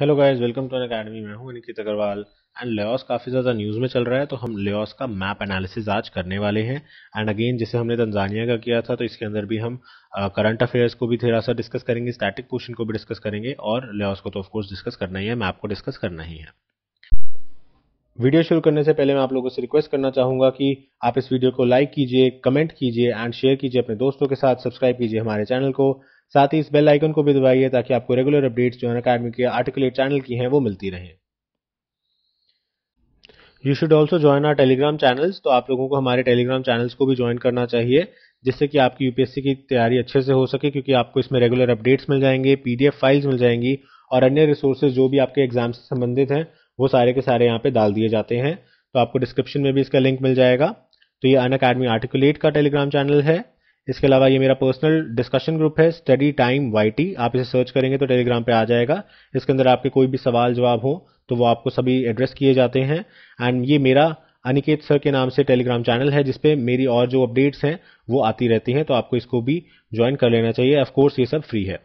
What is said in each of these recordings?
Hello guys welcome to academy मैं हूं अनिकित Agarwal and less काफ़ी ज़्यादा न्यूज़ में चल रहा है तो हम लेस का मैप एनालिसिस आज करने वाले हैं एंड अगेन जैसे हमने तंजानिया का किया था तो इसके अंदर भी हम करंट uh, अफेयर्स को भी थोड़ा सा डिस्कस करेंगे स्टैटिक क्वेश्चन को भी डिस्कस करेंगे और लेस को तो ऑफकोर्स डिस्कस करना ही है मैप को डिस्कस करना ही है वीडियो शुरू करने से पहले मैं आप लोगों से रिक्वेस्ट करना चाहूंगा कि आप इस वीडियो को लाइक कीजिए कमेंट कीजिए एंड शेयर कीजिए अपने दोस्तों के साथ सब्सक्राइब कीजिए हमारे चैनल को साथ ही इस बेल आइकन को भी दबाइए ताकि आपको रेगुलर अपडेट्स जो है अकेडमी के आर्टिकुलेट चैनल की हैं वो मिलती रहे you should also join our Telegram channels तो आप लोगों को हमारे टेलीग्राम चैनल्स को भी ज्वाइन करना चाहिए जिससे कि आपकी यूपीएससी की तैयारी अच्छे से हो सके क्योंकि आपको इसमें रेगुलर अपडेट्स मिल जाएंगे पीडीएफ फाइल्स मिल जाएंगी और अन्य रिसोर्सेज जो भी आपके एग्जाम से संबंधित हैं वो सारे के सारे यहाँ पे डाल दिए जाते हैं तो आपको डिस्क्रिप्शन में भी इसका लिंक मिल जाएगा तो ये अन अकेडमी आर्टिकुलेट का टेलीग्राम चैनल है इसके अलावा ये मेरा पर्सनल डिस्कशन ग्रुप है स्टडी टाइम वाई आप इसे सर्च करेंगे तो टेलीग्राम पे आ जाएगा इसके अंदर आपके कोई भी सवाल जवाब हो तो वो आपको सभी एड्रेस किए जाते हैं एंड ये मेरा अनिकेत सर के नाम से टेलीग्राम चैनल है जिसपे मेरी और जो अपडेट्स हैं वो आती रहती हैं तो आपको इसको भी ज्वाइन कर लेना चाहिए ऑफकोर्स ये सब फ्री है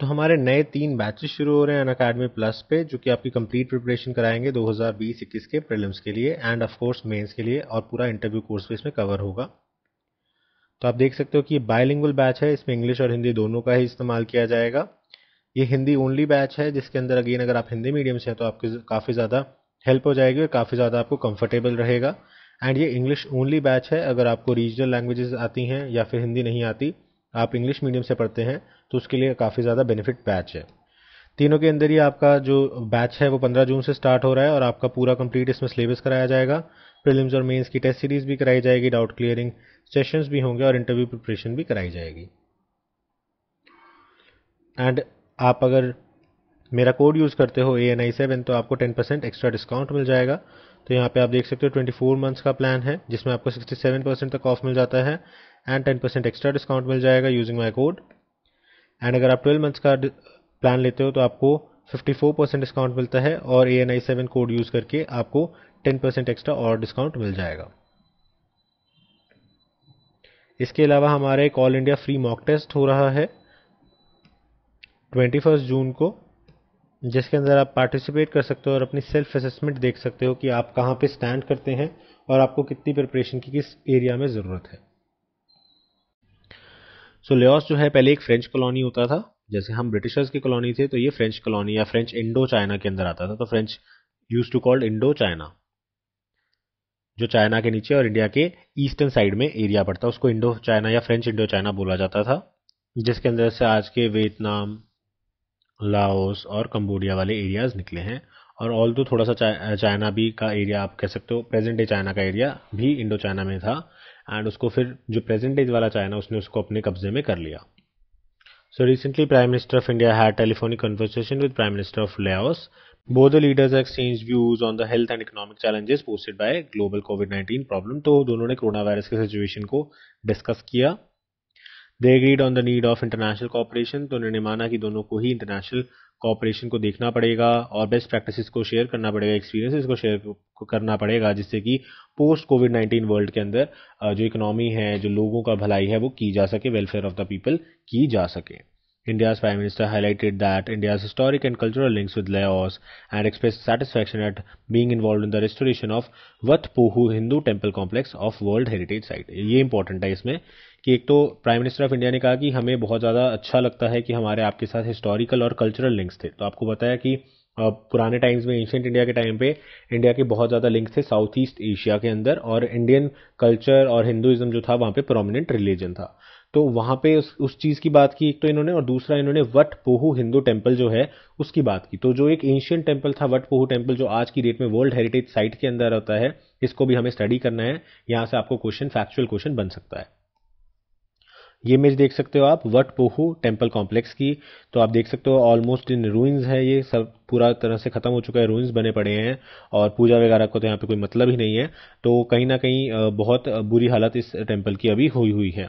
तो हमारे नए तीन बैचेस शुरू हो रहे हैं अन प्लस पे जो कि आपकी कंप्लीट प्रिपरेशन कराएंगे 2020-21 के प्रीलिम्स के लिए एंड ऑफ कोर्स मेंस के लिए और पूरा इंटरव्यू कोर्स भी इसमें कवर होगा तो आप देख सकते हो कि ये बायलिंगुअल बैच है इसमें इंग्लिश और हिंदी दोनों का ही इस्तेमाल किया जाएगा ये हिंदी ओनली बैच है जिसके अंदर अगेन अगर आप हिंदी मीडियम से हैं तो आपकी काफ़ी ज़्यादा हेल्प हो जाएगी और काफ़ी ज़्यादा आपको कंफर्टेबल रहेगा एंड ये इंग्लिश ओनली बैच है अगर आपको रीजनल लैंग्वेजेस आती हैं या फिर हिंदी नहीं आती आप इंग्लिश मीडियम से पढ़ते हैं तो उसके लिए काफ़ी ज़्यादा बेनिफिट बैच है तीनों के अंदर ही आपका जो बैच है वो पंद्रह जून से स्टार्ट हो रहा है और आपका पूरा कंप्लीट इसमें सिलेबस कराया जाएगा प्रिलिम्स और मेंस की टेस्ट सीरीज़ भी कराई जाएगी डाउट क्लियरिंग सेशंस भी होंगे और इंटरव्यू प्रिपरेशन भी कराई जाएगी एंड आप अगर मेरा कोड यूज़ करते हो ए एन आई सेवन तो आपको टेन परसेंट एक्स्ट्रा डिस्काउंट मिल जाएगा तो यहाँ पे आप देख सकते हो ट्वेंटी फोर मंथ्स का प्लान है जिसमें आपको सिक्सटी सेवन परसेंट तक ऑफ मिल जाता है and ten percent extra discount मिल जाएगा यूजिंग माई कोड एंड अगर आप ट्वेल्व मंथ्स का प्लान लेते हो तो आपको 54 परसेंट डिस्काउंट मिलता है और A N I seven code use करके आपको 10 परसेंट एक्स्ट्रा और डिस्काउंट मिल जाएगा इसके अलावा हमारा एक all India free mock test हो रहा है ट्वेंटी फर्स्ट जून को जिसके अंदर आप पार्टिसिपेट कर सकते हो और अपनी सेल्फ असेसमेंट देख सकते हो कि आप कहाँ पे स्टैंड करते हैं और आपको कितनी प्रिपरेशन की किस एरिया में ज़रूरत है सो so, लेस जो है पहले एक फ्रेंच कॉलोनी होता था जैसे हम ब्रिटिशर्स की कॉलोनी थे तो ये फ्रेंच कॉलोनी या फ्रेंच इंडो चाइना के अंदर आता था तो French used to called Indochina जो चाइना के नीचे और इंडिया के ईस्टर्न साइड में एरिया पड़ता है उसको इंडो चाइना या फ्रेंच इंडो चाइना बोला जाता था जिसके अंदर से आज के वियतनाम लाओस और कम्बोडिया वाले एरियाज निकले हैं और ऑल तो थोड़ा सा चाइना भी का एरिया आप कह सकते हो प्रेजेंट डे चाइना का एरिया भी इंडो चाइना में था एंड उसको फिर जो प्रेजेंट डेज वाला चाइना उसने उसको अपने कब्जे में कर लिया So recently Prime Minister of India had telephonic conversation with Prime Minister of Laos. Both the leaders exchanged views on the health and economic challenges posed by global COVID-19 problem. तो दोनों ने कोरोना वायरस के situation को discuss किया they agreed on the need of international cooperation तो उन्होंने माना कि दोनों को ही इंटरनेशनल कॉपरेशन को देखना पड़ेगा और बेस्ट प्रैक्टिसेस को शेयर करना पड़ेगा एक्सपीरियंसेस को शेयर करना पड़ेगा जिससे कि पोस्ट कोविड नाइन्टीन वर्ल्ड के अंदर जो इकोनॉमी है जो लोगों का भलाई है वो की जा सके वेलफेयर ऑफ द पीपल की जा सके India's prime minister highlighted that India's historic and cultural links with Laos and express satisfaction at being involve in the restoration of Vat Phou Hindu temple complex of world heritage site ये important है इसमें कि एक तो prime minister of India ने कहा कि हमें बहुत ज़्यादा अच्छा लगता है कि हमारे आपके साथ हिस्टोरिकल और कल्चरल लिंक्स थे तो आपको बताया कि पुराने टाइम्स में एंशेंट इंडिया के टाइम पे इंडिया के बहुत ज़्यादा लिंक्स थे साउथ ईस्ट एशिया के अंदर और इंडियन कल्चर और हिंदुज़म जो था वहाँ पे प्रोमिनेंट रिलीजन था तो वहाँ पे उस उस चीज़ की बात की एक तो इन्होंने और दूसरा इन्होंने वट पोहू हिंदू टेम्पल जो है उसकी बात की तो जो एक एंशियंट टेम्पल था वट पोहू टेम्पल जो आज की डेट में वर्ल्ड हेरिटेज साइट के अंदर होता है इसको भी हमें स्टडी करना है यहाँ से आपको क्वेश्चन फैक्चुअल क्वेश्चन बन सकता है ये इमेज देख सकते हो आप वट पोहू टेम्पल कॉम्प्लेक्स की तो आप देख सकते हो ऑलमोस्ट इन रूइंस है ये सब पूरा तरह से खत्म हो चुका है रूइंस बने पड़े हैं और पूजा वगैरह को तो यहाँ पे कोई मतलब ही नहीं है तो कहीं ना कहीं बहुत बुरी हालत इस टेम्पल की अभी हुई हुई है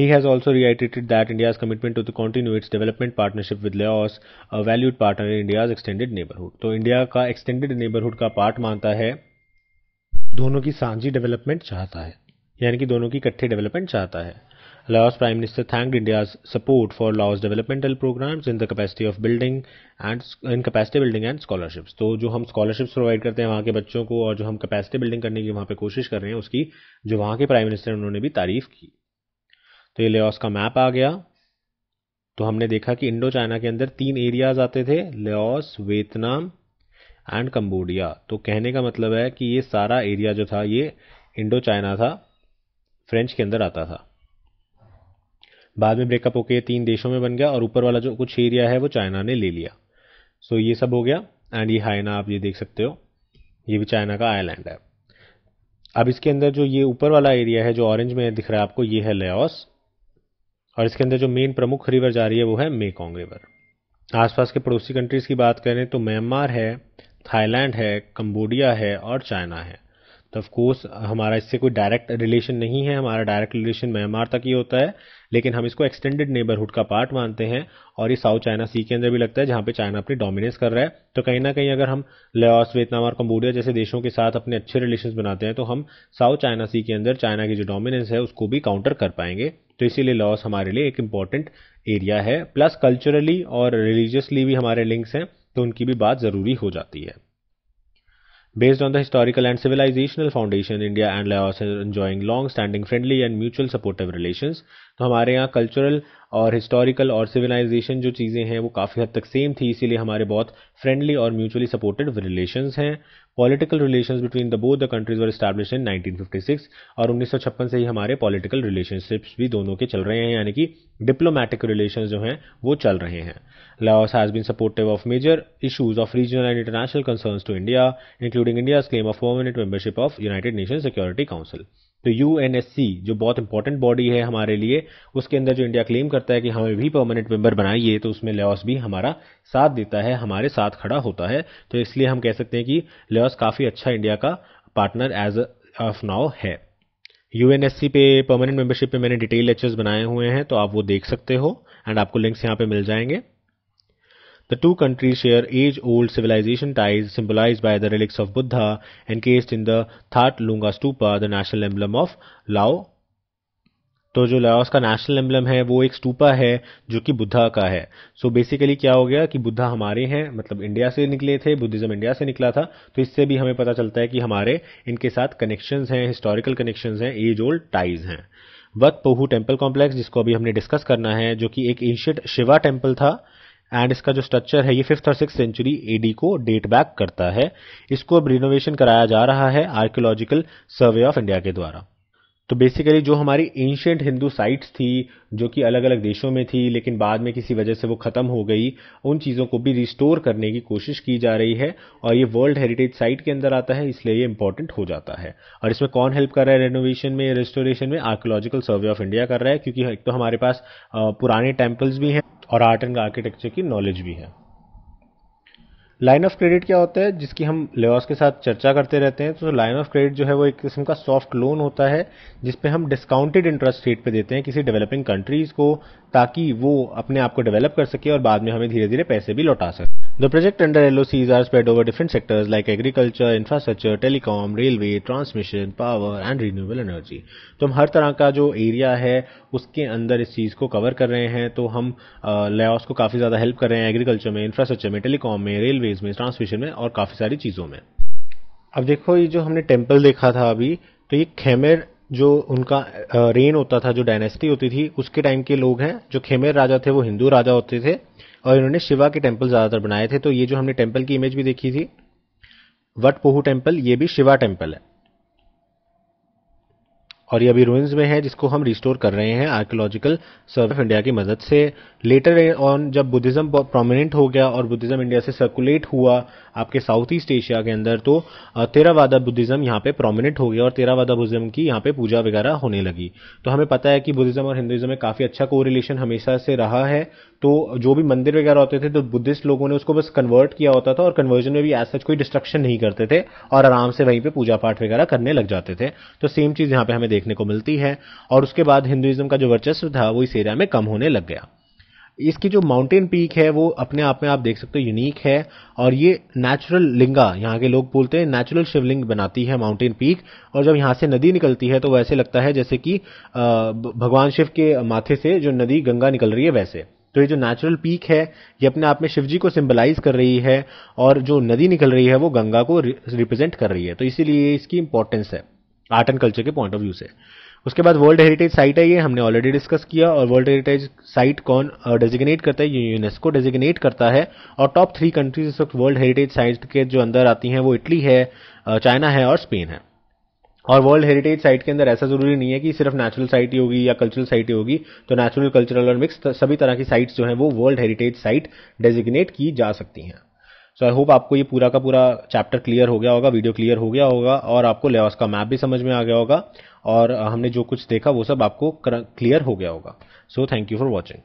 He has also reiterated that India's commitment to continue its development partnership with Laos, a valued partner in India's extended neighborhood. तो इंडिया का extended neighborhood का पार्ट मानता है दोनों की सांझी डेवलपमेंट चाहता है यानी कि दोनों की इकट्ठे डेवलपमेंट चाहता है Laos prime minister thank India support for Laos developmental program in the capacity of building and in capacity building and scholarships तो जो हम स्कॉलरशिप प्रोवाइड करते हैं वहां के बच्चों को और जो हम कपैसिटी बिल्डिंग करने की वहाँ पे कोशिश कर रहे हैं उसकी जो वहाँ के प्राइम मिनिस्टर उन्होंने भी तारीफ की तो ये लेओस का मैप आ गया तो हमने देखा कि इंडो चाइना के अंदर तीन एरियाज आते थे लेओस वियतनाम एंड कम्बोडिया तो कहने का मतलब है कि ये सारा एरिया जो था ये इंडो चाइना था फ्रेंच के अंदर आता था बाद में ब्रेकअप होकर ये तीन देशों में बन गया और ऊपर वाला जो कुछ एरिया है वो चाइना ने ले लिया सो so, ये सब हो गया एंड ये हाइना आप ये देख सकते हो ये भी चाइना का आइलैंड है अब इसके अंदर जो ये ऊपर वाला एरिया है जो ऑरेंज में दिख रहा है आपको ये है लेस और इसके अंदर जो मेन प्रमुख रिवर जा रही है वो है मेकोंग रिवर आसपास के पड़ोसी कंट्रीज़ की बात करें तो म्यांमार है थाईलैंड है कंबोडिया है और चाइना है तो ऑफ कोर्स हमारा इससे कोई डायरेक्ट रिलेशन नहीं है हमारा डायरेक्ट रिलेशन म्यांमार तक ही होता है लेकिन हम इसको एक्सटेंडेड नेबरहुड का पार्ट मानते हैं और ये साउथ चाइना सी के अंदर भी लगता है जहाँ पे चाइना अपनी डोमिनेंस कर रहा है तो कहीं ना कहीं अगर हम लॉस वियतनाम और कम्बोडिया जैसे देशों के साथ अपने अच्छे रिलेशन बनाते हैं तो हम साउथ चाइना सी के अंदर चाइना की जो डोमिनेंस है उसको भी काउंटर कर पाएंगे तो इसीलिए लॉस हमारे लिए एक इंपॉर्टेंट एरिया है प्लस कल्चरली और रिलीजियसली भी हमारे लिंक्स हैं तो उनकी भी बात ज़रूरी हो जाती है Based on the historical and civilizational foundation, India and Laos are enjoying long standing friendly and mutual supportive relations. तो हमारे यहाँ cultural और हिस्टोरिकल और सिविलाइजेशन जो चीज़ें हैं वो काफ़ी हद तक सेम थी इसीलिए हमारे बहुत फ्रेंडली और म्यूचुअली सपोर्टेड रिलेशन हैं political relation between the both the countries were established in 1956 और उन्नीस से ही हमारे पॉलिटिकल रिलेशनशिप्स भी दोनों के चल रहे हैं यानी कि डिप्लोमेटिक रिलेशन जो हैं वो चल रहे हैं Laos has been supportive of major issues of regional and international concern to India including India's claim of permanent membership of United Nation Security Council तो यू जो बहुत इंपॉर्टेंट बॉडी है हमारे लिए उसके अंदर जो इंडिया क्लेम करता है कि हमें भी परमानेंट मेंबर बनाइए तो उसमें लेस भी हमारा साथ देता है हमारे साथ खड़ा होता है तो इसलिए हम कह सकते हैं कि लेस काफ़ी अच्छा इंडिया का पार्टनर एज ऑफ नाउ है यू पे परमानेंट मेंबरशिप पे मैंने डिटेल लेक्चर्स बनाए हुए हैं तो आप वो देख सकते हो एंड आपको लिंक्स यहाँ पे मिल जाएंगे The two countries share age-old civilization ties symbolized by the relics of Buddha encased in the That Lunga Stupa, the national emblem of Lao. तो जो लाओस का नेशनल एम्बलम है वो एक स्टूपा है जो कि बुद्धा का है सो so बेसिकली क्या हो गया कि बुद्धा हमारे हैं मतलब इंडिया से निकले थे बुद्धिज्म इंडिया से निकला था तो इससे भी हमें पता चलता है कि हमारे इनके साथ कनेक्शंस हैं हिस्टोरिकल कनेक्शंस हैं एज ओल्ड टाइज हैं वत पोहू टेम्पल कॉम्प्लेक्स जिसको अभी हमने डिस्कस करना है जो कि एक एंशियट शिवा टेम्पल था एंड इसका जो स्ट्रक्चर है ये फिफ्थ और सिक्स सेंचुरी एडी को डेट बैक करता है इसको अब रिनोवेशन कराया जा रहा है आर्कियोलॉजिकल सर्वे ऑफ इंडिया के द्वारा तो बेसिकली जो हमारी एंशियंट हिंदू साइट्स थी जो कि अलग अलग देशों में थी लेकिन बाद में किसी वजह से वो ख़त्म हो गई उन चीज़ों को भी रिस्टोर करने की कोशिश की जा रही है और ये वर्ल्ड हेरिटेज साइट के अंदर आता है इसलिए ये इंपॉर्टेंट हो जाता है और इसमें कौन हेल्प कर रहा है रेनोवेशन में रेस्टोरेशन में आर्कोलॉजिकल सर्वे ऑफ इंडिया कर रहा है क्योंकि एक तो हमारे पास पुराने टेम्पल्स भी हैं और आर्ट एंड आर्किटेक्चर की नॉलेज भी है लाइन ऑफ क्रेडिट क्या होता है जिसकी हम लेस के साथ चर्चा करते रहते हैं तो लाइन ऑफ क्रेडिट जो है वो एक किस्म का सॉफ्ट लोन होता है जिसपे हम डिस्काउंटेड इंटरेस्ट रेट पे देते हैं किसी डेवलपिंग कंट्रीज को ताकि वो अपने आप को डेवलप कर सके और बाद में हमें धीरे धीरे पैसे भी लौटा सके the project under LOCs are spread over different sectors like agriculture infrastructure telecom railway transmission power and renewable energy तो हम हर तरह का जो एरिया है उसके अंदर इस चीज़ को कवर कर रहे हैं तो हम लेस को काफ़ी ज़्यादा हेल्प कर रहे हैं एग्रीकल्चर में इंफ्रास्ट्रक्चर में टेलीकॉम में रेलवेज में ट्रांसमिशन में और काफ़ी सारी चीज़ों में अब देखो ये जो हमने टेम्पल देखा था अभी तो ये खेमेर जो उनका रेन होता था जो डायनेस्टी होती थी उसके टाइम के लोग हैं जो खेमेर राजा थे वो हिंदू राजा होते थे और इन्होंने शिवा के टेम्पल ज़्यादातर बनाए थे तो ये जो हमने टेम्पल की इमेज भी देखी थी वट पोहू टेम्पल ये भी शिवा टेम्पल है और ये अभी रोइंस में है जिसको हम रिस्टोर कर रहे हैं आर्कियोलॉजिकल सर्वे ऑफ इंडिया की मदद से लेटर ऑन जब बुद्धिज्म प्रोमिनेंट हो गया और बुद्धिज्म इंडिया से सर्कुलेट हुआ आपके साउथ ईस्ट एशिया के अंदर तो तेरावादा बुद्धिज्म यहाँ पे प्रोमिनेंट हो गया और तेरावादा बुद्धिज्म की यहाँ पे पूजा वगैरह होने लगी तो हमें पता है कि बुद्धिज्म और हिंदुज्म में काफ़ी अच्छा कोरिलेशन हमेशा से रहा है तो जो भी मंदिर वगैरह होते थे तो बुद्धिस्ट लोगों ने उसको बस कन्वर्ट किया होता था और कन्वर्जन में भी एज सच कोई डिस्ट्रक्शन नहीं करते थे और आराम से वहीं पर पूजा पाठ वगैरह करने लग जाते थे तो सेम चीज़ यहाँ पे हमें देखने को मिलती है और उसके बाद हिंदुइज्म का जो वर्चस्व था वो इस एरिया में कम होने लग गया इसकी जो माउंटेन पीक है वो अपने आप में आप देख सकते हो यूनिक है और ये नेचुरल लिंगा यहाँ के लोग बोलते हैं नेचुरल शिवलिंग बनाती है माउंटेन पीक और जब यहाँ से नदी निकलती है तो वैसे लगता है जैसे कि भगवान शिव के माथे से जो नदी गंगा निकल रही है वैसे तो ये जो नेचुरल पीक है ये अपने आप में शिवजी को सिंबलाइज कर रही है और जो नदी निकल रही है वो गंगा को रिप्रेजेंट कर रही है तो इसीलिए इसकी इंपॉर्टेंस है आर्ट एंड कल्चर के पॉइंट ऑफ व्यू से उसके बाद वर्ल्ड हेरिटेज साइट है ये हमने ऑलरेडी डिस्कस किया और वर्ल्ड हेरिटेज साइट कौन डेजिग्नेट करता है यूनेस्को डेजिग्नेट करता है और टॉप थ्री कंट्रीज इस वक्त वर्ल्ड हेरिटेज साइट के जो अंदर आती हैं वो इटली है चाइना है और स्पेन है और वर्ल्ड हेरिटेज साइट के अंदर ऐसा जरूरी नहीं है कि सिर्फ नेचुरल साइट ही होगी या कल्चरल साइट ही होगी तो नेचुरल कल्चरल और मिक्स सभी तरह की साइट्स जो हैं वो वर्ल्ड हेरिटेज साइट डेजिग्नेट की जा सकती हैं सो आई होप आपको ये पूरा का पूरा चैप्टर क्लियर हो गया होगा वीडियो क्लियर हो गया होगा और आपको लेवास का मैप भी समझ में आ गया होगा और हमने जो कुछ देखा वो सब आपको क्लियर हो गया होगा so thank you for watching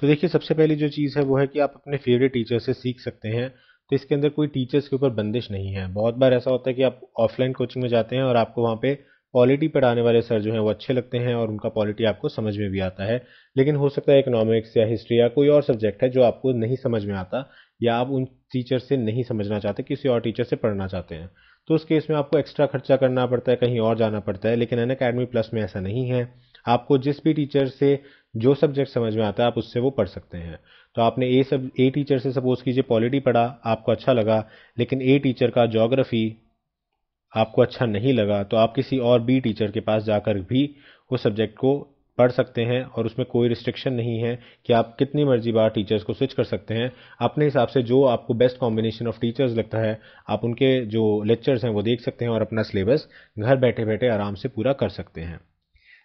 तो देखिए सबसे पहली जो चीज़ है वो है कि आप अपने फेवरेट टीचर से सीख सकते हैं तो इसके अंदर कोई टीचर्स के ऊपर बंदिश नहीं है बहुत बार ऐसा होता है कि आप ऑफलाइन कोचिंग में जाते हैं और आपको वहाँ पे पॉलिटी पढ़ाने वाले सर जो हैं वो अच्छे लगते हैं और उनका पॉलिटी आपको समझ में भी आता है लेकिन हो सकता है इकोनॉमिक्स या हिस्ट्री या कोई और सब्जेक्ट है जो आपको नहीं समझ में आता या आप उन टीचर से नहीं समझना चाहते किसी और टीचर से पढ़ना चाहते हैं तो उस केस में आपको एक्स्ट्रा खर्चा करना पड़ता है कहीं और जाना पड़ता है लेकिन अन अकेडमी प्लस में ऐसा नहीं है आपको जिस भी टीचर से जो सब्जेक्ट समझ में आता है आप उससे वो पढ़ सकते हैं तो आपने ए सब ए टीचर से सपोज कीजिए पॉलिटी पढ़ा आपको अच्छा लगा लेकिन ए टीचर का जोग्राफ़ी आपको अच्छा नहीं लगा तो आप किसी और बी टीचर के पास जाकर भी उस सब्जेक्ट को पढ़ सकते हैं और उसमें कोई रिस्ट्रिक्शन नहीं है कि आप कितनी मर्जी बार टीचर्स को स्विच कर सकते हैं अपने हिसाब से जो आपको बेस्ट कॉम्बिनेशन ऑफ टीचर्स लगता है आप उनके जो लेक्चर्स हैं वो देख सकते हैं और अपना सिलेबस घर बैठे बैठे आराम से पूरा कर सकते हैं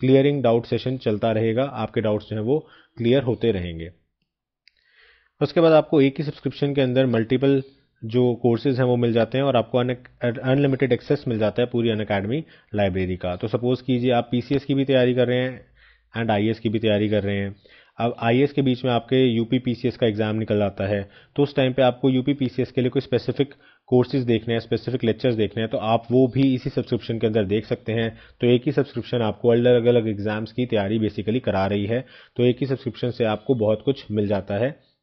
क्लियरिंग डाउट सेशन चलता रहेगा आपके डाउट्स जो हैं वो क्लियर होते रहेंगे उसके बाद आपको एक ही सब्सक्रिप्शन के अंदर मल्टीपल जो कोर्सेज हैं वो मिल जाते हैं और आपको अनलिमिटेड एक्सेस मिल जाता है पूरी अन अकेडमी लाइब्रेरी का तो सपोज़ कीजिए आप पी की भी तैयारी कर रहे हैं एंड आई की भी तैयारी कर रहे हैं अब आई के बीच में आपके यू पी का एग्ज़ाम निकल आता है तो उस टाइम पे आपको यू पी के लिए कोई स्पेसिफिक कोर्सेज देखने हैं स्पेसिफिक लेक्चर्स देखने हैं तो आप वो भी इसी सब्सक्रिप्शन के अंदर देख सकते हैं तो एक ही सब्सक्रिप्शन आपको अलग अलग एग्जाम्स की तैयारी बेसिकली करा रही है तो एक ही सब्सक्रिप्शन से आपको बहुत कुछ मिल जाता है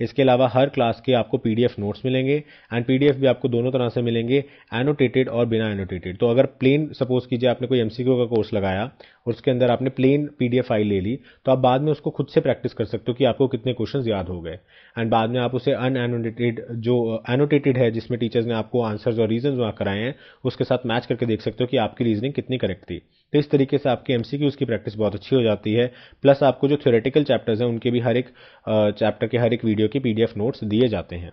इसके अलावा हर क्लास के आपको पी नोट्स मिलेंगे एंड पी भी आपको दोनों तरह से मिलेंगे एनोटेटेड और बिना एनोटेटेड तो अगर प्लेन सपोज कीजिए आपने कोई एम का कोर्स लगाया और उसके अंदर आपने प्लेन पी फाइल ले ली तो आप बाद में उसको खुद से प्रैक्टिस कर सकते हो कि आपको कितने क्वेश्चन याद हो गए एंड बाद में आप उसे अनएनोटेटेड जो एनोटेटेड है जिसमें टीचर्स ने आपको आंसर्स और रीजन वहाँ कराए हैं उसके साथ मैच करके देख सकते हो कि आपकी रीजनिंग कितनी करेक्ट थी तो इस तरीके से आपके एम की प्रैक्टिस बहुत अच्छी हो जाती है प्लस आपको जो थ्योरेटिकल चैप्टर्स हैं उनके भी हर एक चैप्टर के हर एक वीडियो के पी नोट्स दिए जाते हैं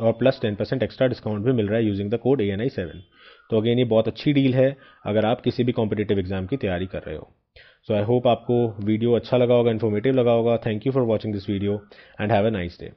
और plus ten percent extra discount भी मिल रहा है using the code A N I seven तो अगेन ये बहुत अच्छी डील है अगर आप किसी भी कॉम्पिटेटिव एग्जाम की तैयारी कर रहे हो सो आई होप आपको वीडियो अच्छा लगा होगा इन्फॉर्मेटिव लगा होगा thank you for watching this video and have a nice day